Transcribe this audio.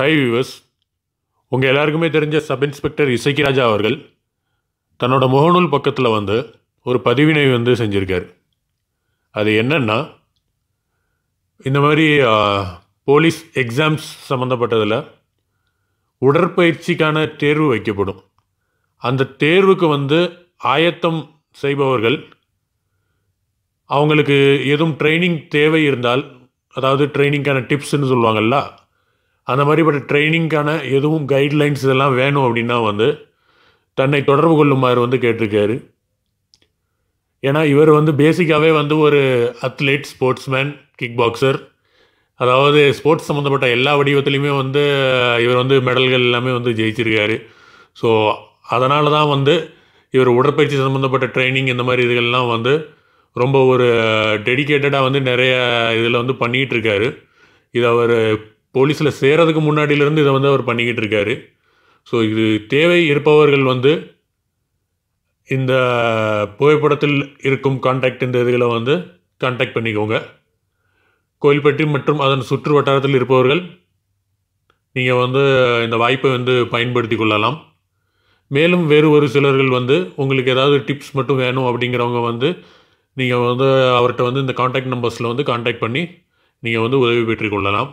high viewers உங்கள் எல்லாருக்குமே தெரிஞ்ச சப் இன்ஸ்பெக்டர் இசைக்கிராஜா ராஜா அவர்கள் தன்னோட முகநூல் பக்கத்தில் வந்து ஒரு பதிவினை வந்து செஞ்சுருக்கார் அது என்னென்னா இந்த மாதிரி போலீஸ் எக்ஸாம்ஸ் சம்மந்தப்பட்டதில் உடற்பயிற்சிக்கான தேர்வு வைக்கப்படும் அந்த தேர்வுக்கு வந்து ஆயத்தம் செய்பவர்கள் அவங்களுக்கு எதுவும் ட்ரைனிங் தேவை இருந்தால் அதாவது ட்ரைனிங்கான டிப்ஸ்ன்னு சொல்லுவாங்கல்ல அந்த மாதிரிப்பட்ட ட்ரைனிங்க்கான எதுவும் கைட்லைன்ஸ் இதெல்லாம் வேணும் அப்படின்னா வந்து தன்னை தொடர்பு கொள்ளுமாறு வந்து கேட்டிருக்காரு ஏன்னா இவர் வந்து பேசிக்காகவே வந்து ஒரு அத்லீட் ஸ்போர்ட்ஸ்மேன் கிக் பாக்ஸர் அதாவது ஸ்போர்ட்ஸ் சம்மந்தப்பட்ட எல்லா வடிவத்துலேயுமே வந்து இவர் வந்து மெடல்கள் எல்லாமே வந்து ஜெயிச்சிருக்காரு ஸோ அதனால தான் வந்து இவர் உடற்பயிற்சி சம்மந்தப்பட்ட ட்ரைனிங் இந்த மாதிரி இதுகள்லாம் வந்து ரொம்ப ஒரு டெடிக்கேட்டடாக வந்து நிறைய இதில் வந்து பண்ணிகிட்டு இருக்காரு இதை அவர் போலீஸில் சேரதுக்கு முன்னாடியிலேருந்து இதை வந்து அவர் பண்ணிக்கிட்டு இருக்காரு ஸோ இது தேவை இருப்பவர்கள் வந்து இந்த புகைப்படத்தில் இருக்கும் கான்டாக்ட் இந்த இதுகளை வந்து கான்டாக்ட் பண்ணிக்கோங்க கோயில்பட்டி மற்றும் அதன் சுற்று வட்டாரத்தில் இருப்பவர்கள் நீங்கள் வந்து இந்த வாய்ப்பை வந்து பயன்படுத்தி கொள்ளலாம் மேலும் வேறு ஒரு சிலர்கள் வந்து உங்களுக்கு ஏதாவது டிப்ஸ் மட்டும் வேணும் அப்படிங்கிறவங்க வந்து நீங்கள் வந்து அவர்கிட்ட வந்து இந்த காண்டாக்ட் நம்பர்ஸில் வந்து காண்டாக்ட் பண்ணி நீங்கள் வந்து உதவி பெற்றுக்கொள்ளலாம்